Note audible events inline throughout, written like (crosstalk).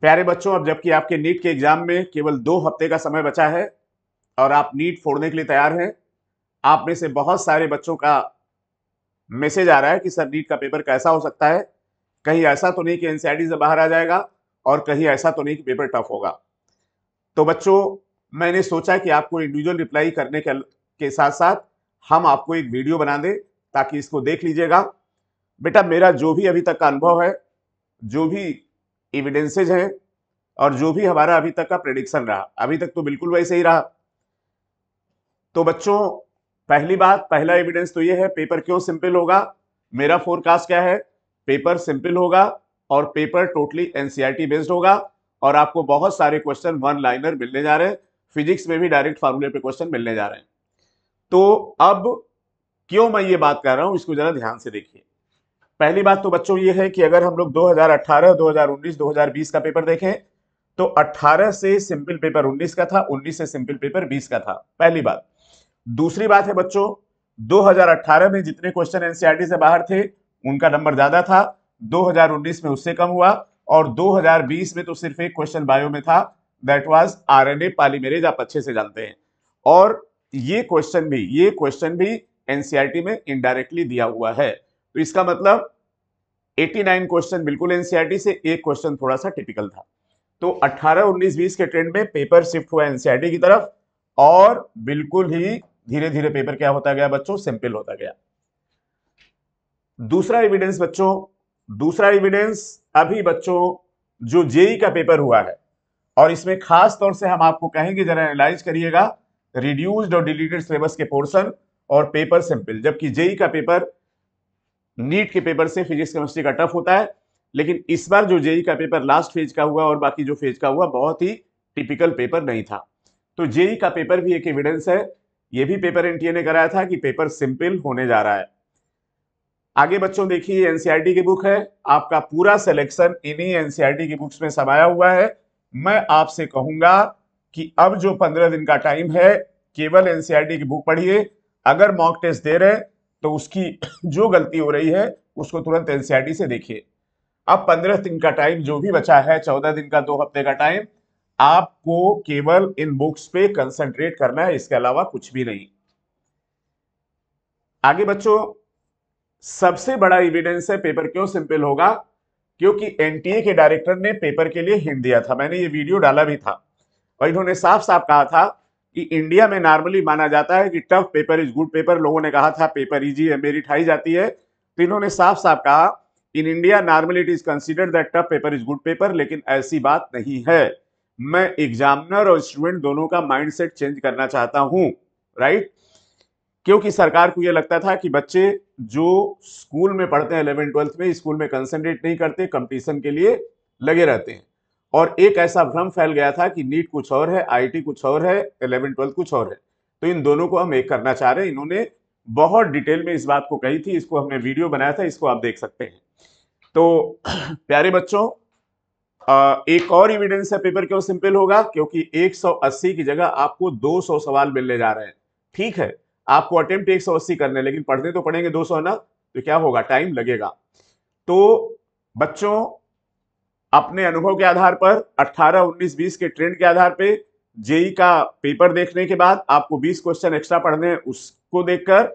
प्यारे बच्चों अब जबकि आपके नीट के एग्जाम में केवल दो हफ्ते का समय बचा है और आप नीट फोड़ने के लिए तैयार हैं आप में से बहुत सारे बच्चों का मैसेज आ रहा है कि सर नीट का पेपर कैसा हो सकता है कहीं ऐसा तो नहीं कि एन से बाहर आ जाएगा और कहीं ऐसा तो नहीं कि पेपर टफ होगा तो बच्चों मैंने सोचा कि आपको इंडिविजुअल रिप्लाई करने के, के साथ साथ हम आपको एक वीडियो बना दें ताकि इसको देख लीजिएगा बेटा मेरा जो भी अभी तक का अनुभव है जो भी एविडेंसेज हैं और जो भी हमारा अभी तक का प्रेडिक्शन रहा अभी तक तो बिल्कुल वैसे ही रहा तो बच्चों पहली बात पहला एविडेंस तो ये है पेपर क्यों सिंपल होगा मेरा फोरकास्ट क्या है पेपर सिंपल होगा और पेपर टोटली एनसीईआरटी बेस्ड होगा और आपको बहुत सारे क्वेश्चन वन लाइनर मिलने जा रहे हैं फिजिक्स में भी डायरेक्ट फार्मूले पे क्वेश्चन मिलने जा रहे हैं तो अब क्यों मैं ये बात कर रहा हूं इसको जरा ध्यान से देखिए पहली बात तो बच्चों ये है कि अगर हम लोग 2018, 2019, 2020 का पेपर देखें तो 18 से सिंपल पेपर 19 का था 19 से सिंपल पेपर 20 का था पहली बात दूसरी बात है बच्चों 2018 में जितने क्वेश्चन एनसीईआरटी e से बाहर थे उनका नंबर ज्यादा था 2019 में उससे कम हुआ और 2020 में तो सिर्फ एक क्वेश्चन बायो में था दैट वाज आरएनए पॉलीमरेज आप अच्छे से जानते हैं और ये क्वेश्चन भी ये क्वेश्चन भी एनसीआरटी e में इनडायरेक्टली दिया हुआ है तो इसका मतलब 89 क्वेश्चन बिल्कुल एनसीईआरटी e से एक क्वेश्चन थोड़ा सा टिपिकल था तो 18 19 20 के ट्रेंड में पेपर शिफ्ट हुआ एनसीईआरटी e की तरफ और बिल्कुल ही धीरे धीरे पेपर क्या होता गया बच्चों सिंपल होता गया दूसरा एविडेंस बच्चों दूसरा एविडेंस अभी बच्चों जो जेई e का पेपर हुआ है और इसमें खास तौर से हम आपको कहेंगे जरा एनालाइज करिएगा रिड्यूस्ड और डिलीटेड सिलेबस के पोर्शन और पेपर सिंपल जबकि जेई का पेपर नीट के पेपर से फिजिक्स केमिस्ट्री का टफ होता है लेकिन इस बार जो जेई का पेपर लास्ट फेज का हुआ और बाकी जो फेज का हुआ बहुत ही टिपिकल पेपर नहीं था तो जेई का पेपर भी एक एविडेंस है ये भी पेपर एनटीए ने कराया था कि पेपर सिंपल होने जा रहा है आगे बच्चों देखिए एनसीईआरटी e की बुक है आपका पूरा सिलेक्शन इन्हीं एनसीईआरटी e की बुक्स में समाया हुआ है मैं आपसे कहूंगा कि अब जो पंद्रह दिन का टाइम है केवल एनसीआरटी e की बुक पढ़िए अगर मॉक टेस्ट दे रहे तो उसकी (coughs) जो गलती हो रही है उसको तुरंत एनसीआर से देखिए अब पंद्रह दिन का टाइम जो भी बचा है चौदह दिन का दो हफ्ते का टाइम आपको केवल इन बुक्स पे कंसंट्रेट करना है इसके अलावा कुछ भी नहीं आगे बच्चों सबसे बड़ा इविडेंस है पेपर क्यों सिंपल होगा क्योंकि एनटीए के डायरेक्टर ने पेपर के लिए हिंट दिया था मैंने ये वीडियो डाला भी था और इन्होंने साफ साफ कहा था कि इंडिया में नॉर्मली माना जाता है कि tough paper is good paper लोगों ने कहा था पेपर इजी है मेरी हाई जाती है तो इन्होंने साफ साफ कहा in India normally it is considered that tough paper is good paper लेकिन ऐसी बात नहीं है मैं एग्जामिनर और स्टूडेंट दोनों का माइंड चेंज करना चाहता हूँ राइट क्योंकि सरकार को यह लगता था कि बच्चे जो स्कूल में पढ़ते हैं इलेवन ट्वेल्थ में स्कूल में कंसेंट्रेट नहीं करते कंपटीशन के लिए लगे रहते हैं और एक ऐसा भ्रम फैल गया था कि नीट कुछ और है आईटी कुछ और है इलेवन ट्वेल्थ कुछ और है तो इन दोनों को हम एक करना चाह रहे हैं इन्होंने बहुत डिटेल में इस बात को कही थी इसको हमने वीडियो बनाया था इसको आप देख सकते हैं तो प्यारे बच्चों एक और इविडेंस है पेपर क्यों सिंपल होगा क्योंकि 180 की जगह आपको 200 सवाल मिलने जा रहे हैं ठीक है आपको अटेम्प्ट 180 करने लेकिन पढ़ने तो पढ़ेंगे 200 ना तो क्या होगा टाइम लगेगा तो बच्चों अपने अनुभव के आधार पर 18, 19, 20 के ट्रेंड के आधार पे जेई e का पेपर देखने के बाद आपको 20 क्वेश्चन एक्स्ट्रा पढ़ने हैं उसको देखकर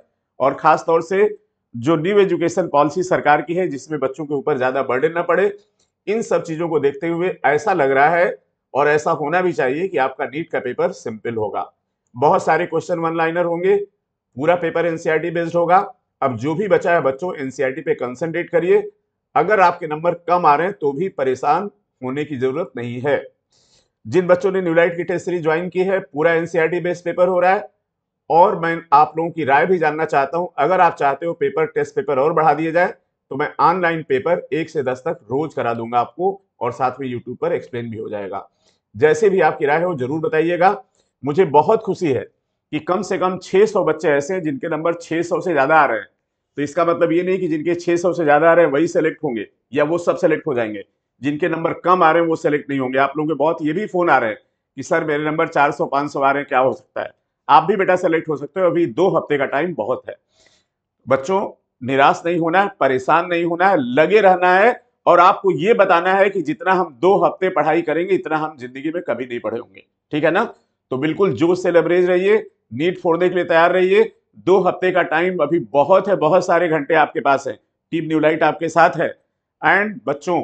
और खास तौर से जो न्यू एजुकेशन पॉलिसी सरकार की है जिसमें बच्चों के ऊपर ज़्यादा बर्डन ना पड़े इन सब चीज़ों को देखते हुए ऐसा लग रहा है और ऐसा होना भी चाहिए कि आपका नीट का पेपर सिंपल होगा बहुत सारे क्वेश्चन वन लाइनर होंगे पूरा पेपर एनसीआरटी बेस्ड होगा अब जो भी बचा है बच्चों एनसीआरटी e पे कंसंट्रेट करिए अगर आपके नंबर कम आ रहे हैं तो भी परेशान होने की जरूरत नहीं है जिन बच्चों ने न्यूलाइट की टेस्ट सीरीज ज्वाइन की है पूरा एनसीईआरटी बेस्ड पेपर हो रहा है और मैं आप लोगों की राय भी जानना चाहता हूं अगर आप चाहते हो पेपर टेस्ट पेपर और बढ़ा दिए जाए तो मैं ऑनलाइन पेपर एक से दस तक रोज करा दूंगा आपको और साथ में यूट्यूब पर एक्सप्लेन भी हो जाएगा जैसे भी आपकी राय हो जरूर बताइएगा मुझे बहुत खुशी है कि कम से कम 600 बच्चे ऐसे हैं जिनके नंबर 600 से ज़्यादा आ रहे हैं तो इसका मतलब ये नहीं कि जिनके 600 से ज़्यादा आ रहे हैं वही सेलेक्ट होंगे या वो सब सेलेक्ट हो जाएंगे जिनके नंबर कम आ रहे हैं वो सेलेक्ट नहीं होंगे आप लोगों के बहुत ये भी फ़ोन आ रहे हैं कि सर मेरे नंबर 400 500 आ रहे हैं क्या हो सकता है आप भी बेटा सेलेक्ट हो सकते हो अभी दो हफ्ते का टाइम बहुत है बच्चों निराश नहीं होना है परेशान नहीं होना है लगे रहना है और आपको ये बताना है कि जितना हम दो हफ्ते पढ़ाई करेंगे इतना हम जिंदगी में कभी नहीं पढ़े होंगे ठीक है ना तो बिल्कुल जोश से लेवरेज रहिए नीट फोड़ने के लिए तैयार रहिए दो हफ्ते का टाइम अभी बहुत है बहुत सारे घंटे आपके पास हैं टीम न्यू लाइट आपके साथ है एंड बच्चों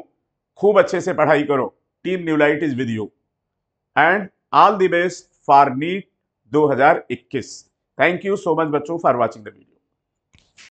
खूब अच्छे से पढ़ाई करो team New Light is with you and all the best for NEET 2021 thank you so much बच्चों फॉर वाचिंग द वीडियो